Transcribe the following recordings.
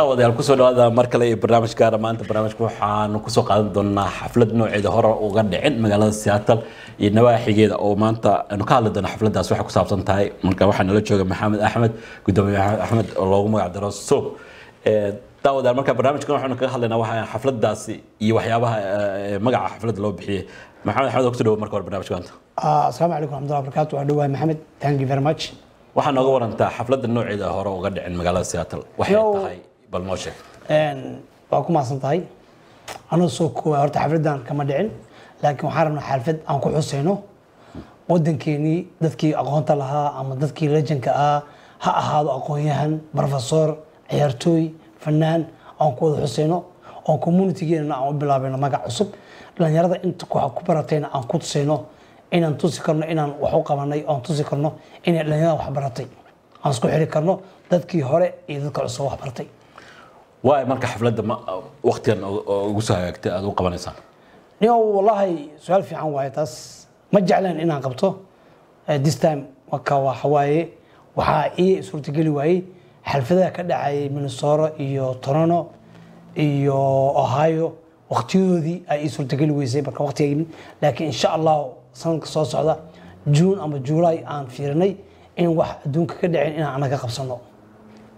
daawadayaal kusoo dhawaada mar kale iyo barnaamij gaara maanta barnaamijka waxaanu kusoo qaadan doonaa xaflad nooceeda hore uga dhicin magaalada seattle iyo nawaaxigeeda oo maanta aanu ka hadli doono xafladdaas waxay ku saabsan tahay marka waxaa nala jooga maxamed axmed gudoomiye maxamed axmed oo loogu magac daro so daawadayaal marka barnaamijkan waxaanu kaga hadlaynaa waxa xafladdaasi iyo waxyaabaha magaca xafladda loo bixiyey maxamed axmed oo kusoo dhawo marka hore barnaamijka maanta asalaamu ah, calaykum raxmatullahi barakaatu waa dhowaay maxamed thank you very much waxaa nooga warantaa xafladda nooceeda hore uga dhicin magaalada seattle waxay tahay bal noo sheeg waa ku maasan tahay anuu soo koowa horta xafladan kama dhicin laakiin waxaan rabnaa xalfad aan ku xusayno wadankeenii dadkii aqoonta lahaa ama dadkii lejanka ah ha ahaado aqoon-yahan brofesor ciyaartooy fanaan aan ku wada xusayno oo communitigeena aan u bilaabayno magac cusub dhalinyarada inta wax ku baratayna aan ku tusayno inaan tusi karno inaan wax u qabanay oon tusi karno inay dhalinyarada wax baratay aan isku xiri karno dadkii hore iyo dadka cusub wax baratay waa marka xafladda waktigan ugu soo hagaagtay aad u qabanaysaan nio wallahi su-aal fiican waaye taas ma jecleen inaan qabto eh, this time marka waxawaaye waxaa ii suurtageli waayey xalfadaha ka dhacayay minnesota iyo torono iyo ohio waktiyadoodii ay ii suurtageli weysay marka waqtiga laakiin insha allah sanadka soo socda juun ama juulaay aan fiirinay in wax adduunka ka dhaceen inaan anaga qabsano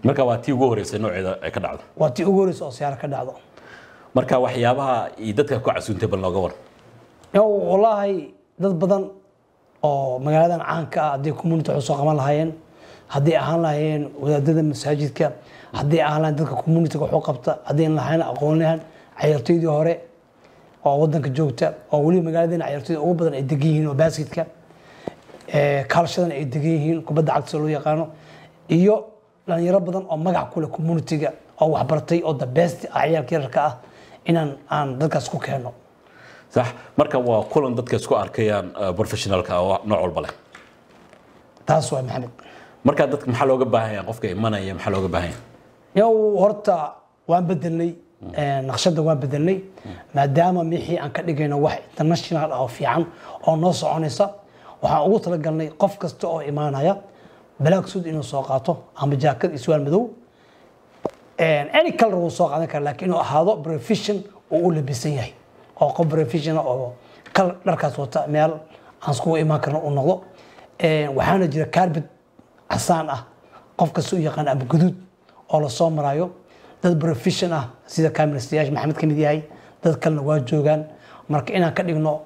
marka waa tii ugu horeysa nooceeda ay ka dhacdo waa tii ugu horeysa oo siyaar ka dhacdo marka waxyaabaha dadka ku casuuntay bal nooga waran wallaahi dad badan oo magaaladan caanka ah haddii community waxu soo qaban lahaayeen hadday ahaan lahaayeen wadaadada masaajidka hadday ahaan lahayn dadka communityga waxu qabta haddayn lahayn aqoonyahan cayartoydii hore oo wadanka joogta oo weliba magaaladana cayartoyda ugu badan ay degan yihiin oo baaskidka kaalshadan ay degan yihiin kubadda cagta loo yaqaano iyo dhalinyaro badan oo magac kule communitiga oo waxbartay oo the best ah yararka ah inaan aan dadkaas ku keeno sax marka waa kulan dadka isku arkayaan ah, professionalka oo nooc walba leh taas waay maxamed markaa dadka maxaa looga baahanyaa qofka imanaya maxaa looga baahanya yow horta waan bedelnay eh, naqshada waan bedelnay maadaama mixii aan ka dhigayno wax international ah oo fiican oo noo soconaysa waxaan ugu talagalnay qof kasta oo imaanaya balaag sud inuu soo qaato ama jaakad iyo suwaal madow any color wuu soo qaadan kara laakiin inuu ahaado profession oo u labisan yahay oo qof profession ah oo kal dharkaas wata meel aan iskugu imaan karno u noqdo waxaana jira carbet casaan ah qof kasta u yaqaan ama guduud oo lasoo maraayo dad profession ah sida kaministayaasha maxamed ka mid yahay dad kalena waa joogaan marka inaan ka dhigno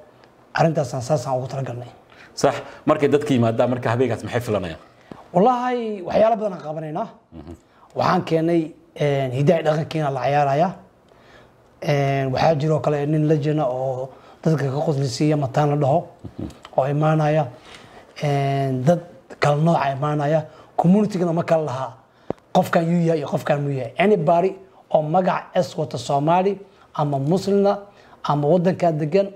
arrintaasaan saasaan ugu talagalnay sax markay dadka yimaadaa marka habeenkaas maxay filanayaan wallahi waxyaalo badan aan qabanaynaa waxaan keenay hidaaya dhaqankiina la ciyaaraya waxaa jiroo kale nin lejina ah oo dadka ka quslisiiya mataan la dhaho oo imaanaya dad kala nooca ah imaanaya communitigana ma kala lahaa qofkan yuu yahay iyo qofkan muu yahay anybody oo magac s wata soomaali ama muslimna ama wadankaa degan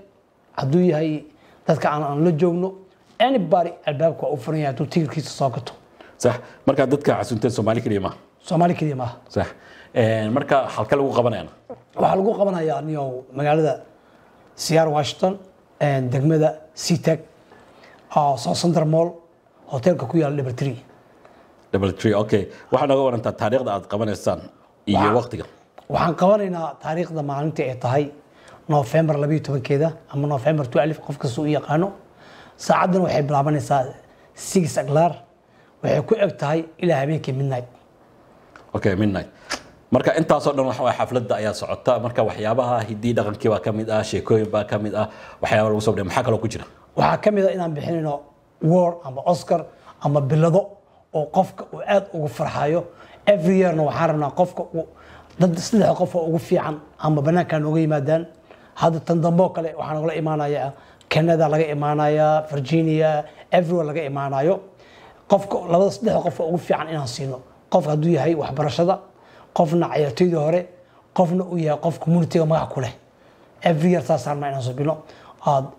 hadduu yahay dadka aan la joogno anybody albaabka waa u furan yahay hadduu tiirkiisa soo gato sax markaa dadka xasunteen soomaali keliya maaha soomaali keliya maaha sax marka halka lagu qabanayana waxaa lagu qabanayaa niyow magaalada siyaar washington degmada citag soocenter mall hoteelka ku yaala double tree double tree okay waxaa nooga warantaa taariikhda aad qabanaysaan iyo waqtiga waxaan qabanaynaa taariikhda maalinta ay tahay november labayo tobankeeda ama november two alif qof kasta u yaqaano saacaddan waxay bilaabanaysaa six aglaar waxay ku eg tahay ilaa habeenkii midnight okay midnight marka intaasoo dhan waxa xafladda ayaa socota marka waxyaabaha hiddii dhaqankii baa kamid ah sheekooyin baa kamid ah waxyaaba lagu soo maxaa kaloo ku jira waxaa ka mid ah inaan bixinayno war ama oscar ama bilado oo qofka uu aad ugu farxayo every yearna waxaan rabnaa qofka dad saddex qof oo ugu fiican ama banaankan uga yimaadaan hadda tan damboo kale waxaa nagala imaanaya canada laga imaanaya virginia everywhere laga imaanayo qofka labada saddexda qofka ugu fiican inaan siino qof hadduu yahay waxbarashada qofna cayaartooyda hore qofna uu yahay qof communitiga magax ku leh every year saasaan ma inaan subino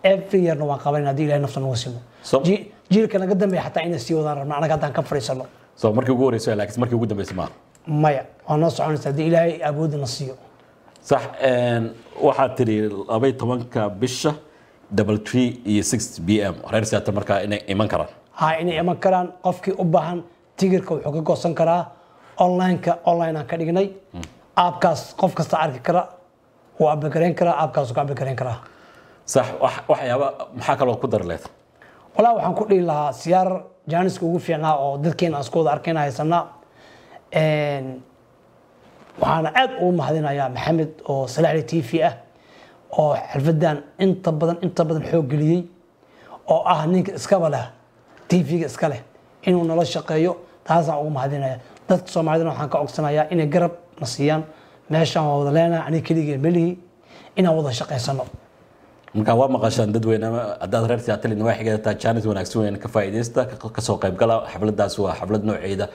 every yearna waan qabanin haddii ilahay nafta nagu siino jiilka naga dambeeya xataa inay sii wadaan rabna anaga haddaan ka fadhiisano so markii ugu horeysa laakiin markii ugu dambeysay ma maya waa noo soconaysa haddii ilaahay awoodda na siiyo sax waxaad tiri labay tobanka bisha double three iyo six b m reer seata markaa inay iman karaan ha inay iman karaan qofkii u baahan tigirka wuxuu ka goosan karaa online online aan ka dhignay aabkaas qof kasta arki kara wuu abagareyn karaa aabkaas ku abagareyn karaa sax waxyaaba maxaa kaloo ku dar leed walaa waxaan ku dhihi lahaa siyaar jaaniska ugu fiicnaa oo dadkeena aan isku wada arkayna haysanaa waxaana aad ugu mahadinayaa maxamed oo salaxli t v ah oo xirfadan inta badan inta badan xoog geliyey oo ah ninka iskaba leh tvga iska leh inuu nala shaqeeyo taasaan ugu mahadinaya dadka soomaalidana waxaan ka cogsanayaa inay garab na siiyaan meeshaan waa wada leenaha aniga keligee melihi inaan wada shaqaysano markaa waa maqashaan dadweyne haddaad reer tiyaatalin waa xigata jaanis wanaagsan weyn ka faa'iidaysta kasoo qaybgala xafladaas waa xaflad nooceeda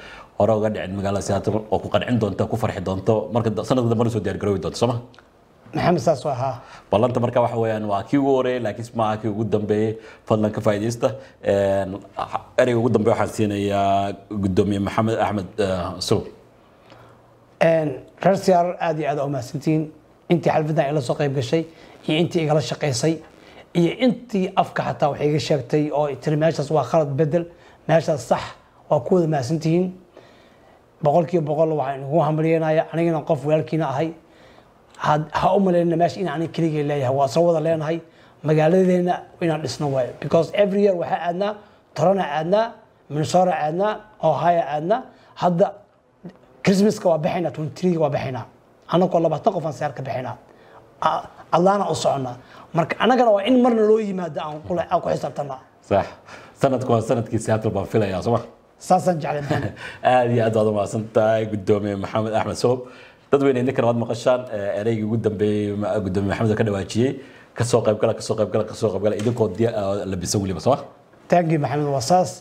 hore uga dhicin magaalada siyaatal oo ku qancin doonta ku farxi doonto marka sanadka dambe soo diyaargaroobi doonto sooma maxamed saas waa haa ballanta marka waxa weeyaan waa kii ugu horeeyay laakiin maaha kii ugu dambeeyay fadlan ka faa'iidaysta ereyga ugu dambeeya waxaan siinayaa guddoomiye maxamed axmed eh, sow reer siyaarar aada iyo aada u mahadsantihiin intii xalfaddan ila soo qayb gashay iyo intii igala shaqaysay iyo intii afka xataa waxay iga sheegtay oo tiri meeshaas waa khalad bedel meeshaas sax waa kuwada mahadsantihiin boqolkiiba boqol waxaan inugu hambalyeynaya anigana qof walaalkiina ahay ha u malaynana meesha in aanan keligay leeyahay waa soo wada leenahay magaaladeena inaan dhisno waayo because every year waxaa aadnaa torona aadnaa minnesota aadnaa ohio aadnaa hadda christmaska waa baxaynaa twenty waa baxaynaa annagoo labaatan qofaan seer ka bixinaa allaana u soconaa marka annagana waa in marna loo yimaado aan ku xisaabtana sax sanadku waa sanadkii seattle baan filayaa soo saasaan jeclay aada iyo aad baad u tahay guddoomiye maxamed axmed soob dadweyne idinkan waad maqashaan ereyga ugu dambeeyey gudoomiye maxamed ka dhawaajiyey kasoo qaybgala kasoo qaybgala kasoo qaybgala idinkoo ah, labisan weliba soo thank you maxamed wasaas